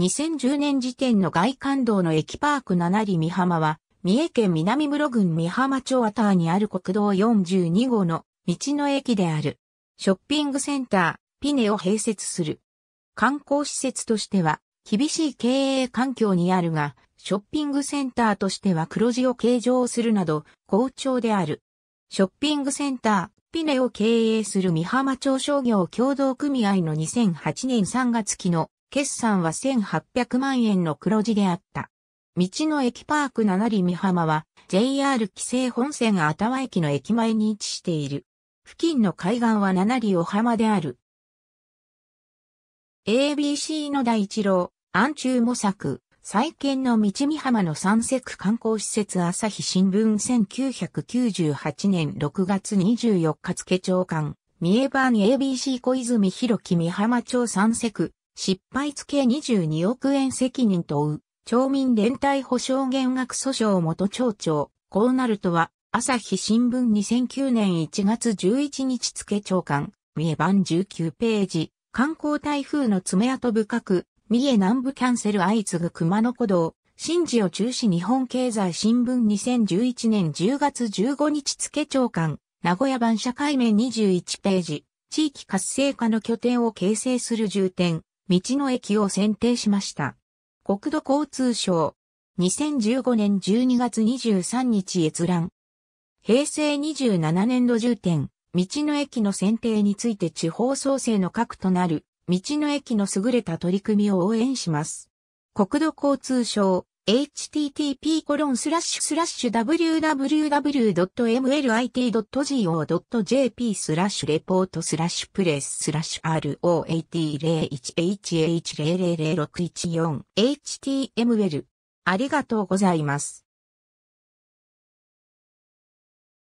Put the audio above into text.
2010年時点の外環道の駅パーク七里美浜は、三重県南室郡美浜町あたりにある国道42号の道の駅である。ショッピングセンター、ピネを併設する。観光施設としては、厳しい経営環境にあるが、ショッピングセンターとしては黒字を計上するなど、好調である。ショッピングセンター、ピネを経営する美浜町商業協同組合の2008年3月期の決算は1800万円の黒字であった。道の駅パーク七里美浜は JR 規制本線あたわ駅の駅前に位置している。付近の海岸は七里お浜である。ABC の第一郎、暗中模索、再建の道美浜の三石観光施設朝日新聞1998年6月24日付長官、三重版 ABC 小泉広樹美浜町三石失敗付け22億円責任とう、町民連帯保証減額訴訟元町長、こうなるとは、朝日新聞2009年1月11日付長官、三重版19ページ、観光台風の爪痕深く、三重南部キャンセル相次ぐ熊野古道、新事を中止日本経済新聞2011年10月15日付長官、名古屋版社会面21ページ、地域活性化の拠点を形成する重点、道の駅を選定しました。国土交通省、2015年12月23日閲覧。平成27年度重点、道の駅の選定について地方創生の核となる、道の駅の優れた取り組みを応援します。国土交通省、http://www.mlit.go.jp スラッシュレポートスラッシュプレススラッシュ ROAT01HH00614html ありがとうございます。